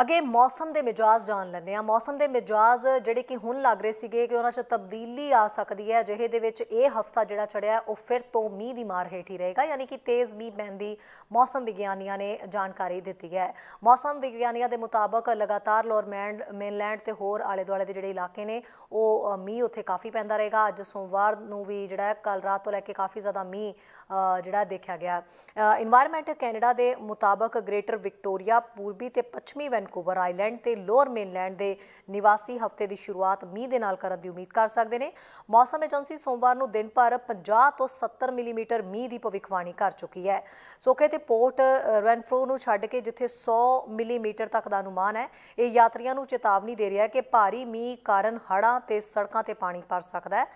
ਅਗੇ ਮੌਸਮ ਦੇ ਮਿਜਾਜ਼ ਜਾਣ ਲੈਂਦੇ ਆ ਮੌਸਮ ਦੇ ਮਿਜਾਜ਼ ਜਿਹੜੇ ਕਿ ਹੁਣ ਲੱਗ ਰਹੇ ਸੀਗੇ ਕਿ ਉਹਨਾਂ 'ਚ ਤਬਦੀਲੀ ਆ ਸਕਦੀ ਹੈ ਜਿਹੇ ਦੇ ਵਿੱਚ ਇਹ ਹਫਤਾ ਜਿਹੜਾ ਚੜਿਆ ਉਹ ਫਿਰ ਤੋਂ ਮੀਂਹ ਦੀ ਮਾਰ ਹੇਠ ਹੀ ਰਹੇਗਾ ਯਾਨੀ ਕਿ ਤੇਜ਼ ਮੀਂਹ ਪੈਂਦੀ ਮੌਸਮ ਵਿਗਿਆਨੀਆਂ ਨੇ ਜਾਣਕਾਰੀ ਦਿੱਤੀ ਹੈ ਮੌਸਮ ਵਿਗਿਆਨੀਆਂ ਦੇ ਮੁਤਾਬਕ ਲਗਾਤਾਰ ਲੋਰਮੈਂਡ ਮੇਨਲੈਂਡ ਤੇ ਹੋਰ ਆਲੇ ਦੁਆਲੇ ਦੇ ਜਿਹੜੇ ਇਲਾਕੇ ਨੇ ਉਹ ਮੀਂਹ ਉੱਥੇ ਕਾਫੀ ਪੈਂਦਾ ਰਹੇਗਾ ਅੱਜ ਸੋਮਵਾਰ ਨੂੰ ਵੀ ਜਿਹੜਾ ਕੱਲ ਰਾਤ ਤੋਂ ਲੈ ਕੇ ਕਾਫੀ ਜ਼ਿਆਦਾ ਮੀਂਹ ਜਿਹੜਾ ਦੇਖਿਆ ਗਿਆ এনवायरमेंट ਕੈਨੇਡਾ ਦੇ ਮੁਤਾਬਕ ਗ੍ਰੇਟਰ ਵਿਕਟੋਰੀਆ ਪੂਰਬੀ ਤੇ ਪੱਛਮੀ ਵੈਨਕੂਵਰ ਆਈਲੈਂਡ ਤੇ ਲੋਅਰ ਮੇਨਲੈਂਡ ਦੇ ਨਿਵਾਸੀ ਹਫਤੇ ਦੀ ਸ਼ੁਰੂਆਤ ਮੀਂਹ ਦੇ ਨਾਲ ਕਰਨ ਦੀ ਉਮੀਦ ਕਰ ਸਕਦੇ ਨੇ ਮੌਸਮ ਏਜੰਸੀ ਸੋਮਵਾਰ ਨੂੰ ਦਿਨ ਭਰ 50 ਤੋਂ 70 ਮਿਲੀਮੀਟਰ ਮੀਂਹ ਦੀ ਭਵਿੱਖਬਾਣੀ ਕਰ ਚੁੱਕੀ ਹੈ ਸੋਕੇ ਤੇ ਪੋਰਟ ਰੈਨਫਰੋ ਨੂੰ ਛੱਡ ਕੇ ਜਿੱਥੇ 100 ਮਿਲੀਮੀਟਰ ਤੱਕ ਦਾ ਅਨੁਮਾਨ ਹੈ ਇਹ ਯਾਤਰੀਆਂ ਨੂੰ ਚੇਤਾਵਨੀ ਦੇ ਰਿਹਾ ਹੈ ਕਿ ਭਾਰੀ ਮੀਂਹ ਕਾਰਨ ਹੜਾਂ ਤੇ ਸੜਕਾਂ ਤੇ ਪਾਣੀ ਭਰ ਸਕਦਾ ਹੈ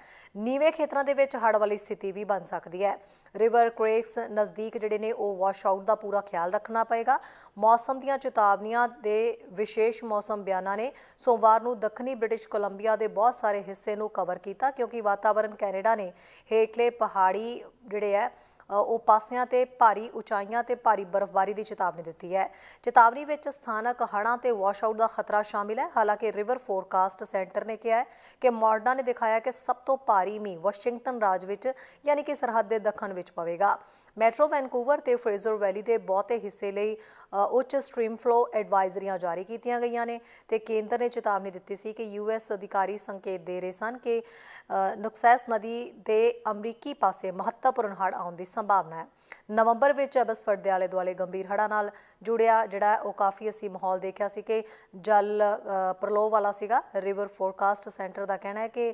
ਨੀਵੇਂ ਖੇਤਰਾਂ ਦੇ ਵਿੱਚ ਹੜ ਵਾਲੀ ਸਥਿਤੀ ਵੀ ਬਣ ਸਕਦੀ ਹੈ ਰਿਵਰ ਕ੍ਰੇਕਸ ਨਜ਼ਦੀਕ ਜਿਹੜੇ ਨੇ ਉਹ ਵਾਸ਼ ਆਊਟ ਦਾ ਪੂਰਾ ਖਿਆਲ ਰੱਖਣਾ ਪਏਗਾ ਮੌਸਮ ਦੀਆਂ ਚੇਤਾਵਨੀਆਂ ਦੇ ਵਿਸ਼ੇਸ਼ ਮੌਸਮ ਬਿਆਨਾਂ ਨੇ ਸੋਮਵਾਰ ਨੂੰ ਦੱਖਣੀ ਬ੍ਰਿਟਿਸ਼ ਕੋਲੰਬੀਆ ਦੇ ਬਹੁਤ ਸਾਰੇ ਹਿੱਸੇ ਨੂੰ ਕਵਰ ਕੀਤਾ ਕਿਉਂਕਿ ਵਾਤਾਵਰਣ ਕੈਨੇਡਾ ਨੇ ਹੇਠਲੇ ਪਹਾੜੀ ਜਿਹੜੇ ਐ ਉਹ ਪਾਸਿਆਂ ਤੇ ਭਾਰੀ ਉਚਾਈਆਂ ਤੇ ਭਾਰੀ ਬਰਫ਼ਬਾਰੀ ਦੀ ਚੇਤਾਵਨੀ ਦਿੱਤੀ ਹੈ ਚੇਤਾਵਨੀ ਵਿੱਚ ਸਥਾਨਕ ਹੜ੍ਹਾਂ ਤੇ ਵਾਸ਼ਆਊਟ ਦਾ ਖਤਰਾ ਸ਼ਾਮਿਲ ਹੈ ਹਾਲਾਂਕਿ ਰਿਵਰ ਫੋਰਕਾਸਟ ਸੈਂਟਰ ਨੇ ਕਿਹਾ ਹੈ ਕਿ ਮੌਰਡਾ ਨੇ ਦਿਖਾਇਆ ਕਿ ਸਭ ਤੋਂ ਭਾਰੀ ਮੀਂਹ ਵਾਸ਼ਿੰਗਟਨ ਰਾਜ ਵਿੱਚ ਯਾਨੀ ਕਿ ਸਰਹੱਦ ਦੇ ਦੱਖਣ ਵਿੱਚ ਪਵੇਗਾ ਮੈਟਰੋ ਵੈਨਕੂਵਰ ਤੇ ਫ੍ਰੇਜ਼ਰ ਵੈਲੀ ਦੇ ਬਹੁਤੇ ਹਿੱਸੇ ਲਈ ਉੱਚ ਸਟ੍ਰੀਮ ਫਲੋ ਐਡਵਾਈਜ਼ਰੀਆਂ ਜਾਰੀ ਕੀਤੀਆਂ ਗਈਆਂ ਨੇ ਤੇ ਕੇਂਦਰ ਨੇ ਚੇਤਾਵਨੀ ਦਿੱਤੀ ਸੀ ਕਿ ਯੂਐਸ ਅਧਿਕਾਰੀ ਸੰਕੇਤ ਦੇ ਰਹੇ ਸਨ ਕਿ ਨੁਕਸੈਸ ਨਦੀ ਦੇ ਅਮਰੀਕੀ ਪਾਸੇ ਮਹੱਤਵਪੂਰਨ ਹੜ੍ਹ ਆਉਣ ਦੀ ਸੰਭਾਵਨਾ ਹੈ ਨਵੰਬਰ ਵਿੱਚ ਐਬਸਫਰਡ ਦੇ ਆਲੇ ਦੁਆਲੇ ਗੰਭੀਰ ਹੜ੍ਹਾਂ ਨਾਲ ਜੁੜਿਆ ਜਿਹੜਾ ਉਹ ਕਾਫੀ ਅਸੀਂ ਮਾਹੌਲ ਦੇਖਿਆ ਸੀ ਕਿ ਜਲ ਪ੍ਰਲੋਭ ਵਾਲਾ ਸੀਗਾ ਰਿਵਰ ਫੋਰਕਾਸਟ ਸੈਂਟਰ ਦਾ ਕਹਿਣਾ ਹੈ ਕਿ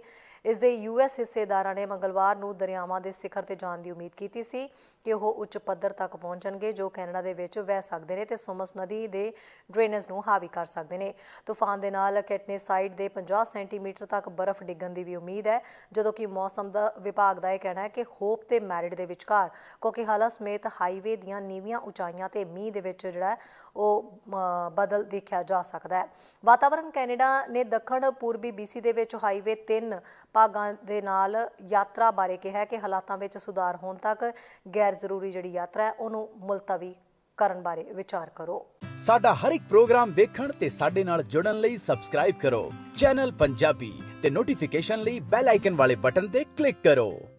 ਇਸ ਦੇ ਯੂਐਸ ਹਿੱਸੇਦਾਰਾਂ ਨੇ ਮੰਗਲਵਾਰ ਨੂੰ ਦਰਿਆਵਾਂ ਦੇ ਸਿਖਰ ਤੇ ਜਾਣ ਦੀ ਉਮੀਦ ਕੀਤੀ ਸੀ ਕਿ ਉਹ ਉੱਚ ਪੱਧਰ ਤੱਕ ਪਹੁੰਚਣਗੇ ਜੋ ਕੈਨੇਡਾ ਦੇ ਵਿੱਚ ਵਹਿ ਸਕਦੇ ਨੇ ਤੇ ਸੁਮਸ ਨਦੀ ਦੇ ਡਰੇਨੇਜ ਨੂੰ ਹਾਵੀ ਕਰ ਸਕਦੇ ਨੇ ਤੂਫਾਨ ਦੇ ਨਾਲ ਕੈਟਨੇ ਸਾਈਡ ਦੇ 50 ਸੈਂਟੀਮੀਟਰ ਤੱਕ ਬਰਫ਼ ਡਿੱਗਣ ਦੀ ਵੀ ਉਮੀਦ ਹੈ ਜਦੋਂ ਕਿ ਮੌਸਮ ਦਾ ਵਿਭਾਗ ਦਾ ਇਹ ਕਹਿਣਾ ਹੈ ਕਿ ਹੋਪ ਤੇ ਮੈਰਿਟ ਦੇ ਵਿਚਕਾਰ ਕਿਉਂਕਿ ਹਾਲਾ ਸਮੇਤ ਹਾਈਵੇ ਦੀਆਂ ਨੀਵੀਆਂ ਉਚਾਈਆਂ ਤੇ ਮੀਂਹ ਦੇ ਵਿੱਚ ਜਿਹੜਾ ਉਹ ਬਦਲ ਦੇਖਿਆ ਜਾ ਸਕਦਾ ਹੈ ਵਾਤਾਵਰਣ ਕੈਨੇਡਾ ਨੇ ਦੱਖਣ ਪੂਰਬੀ ਬੀਸੀ ਦੇ ਵਿੱਚ ਹਾਈਵੇ 3 ਭਾਗਾਂ ਦੇ ਨਾਲ ਯਾਤਰਾ ਬਾਰੇ ਕਿਹਾ ਕਿ ਹਾਲਾਤਾਂ ਵਿੱਚ ਸੁਧਾਰ ਹੋਣ ਤੱਕ ਗੈਰ ਜ਼ਰੂਰੀ ਜਿਹੜੀ ਯਾਤਰਾ ਹੈ ਉਹਨੂੰ ਮੁਲਤਵੀ ਕਰਨ ਬਾਰੇ ਵਿਚਾਰ ਕਰੋ ਸਾਡਾ ਹਰ ਇੱਕ ਪ੍ਰੋਗਰਾਮ ਵੇਖਣ ਤੇ ਸਾਡੇ ਨਾਲ ਜੁੜਨ ਲਈ ਸਬਸਕ੍ਰਾਈਬ ਕਰੋ ਚੈਨਲ ਪੰਜਾਬੀ ਤੇ ਨੋਟੀਫਿਕੇਸ਼ਨ ਲਈ ਬੈਲ ਆਈਕਨ ਵਾਲੇ ਬਟਨ ਤੇ ਕਲਿੱਕ ਕਰੋ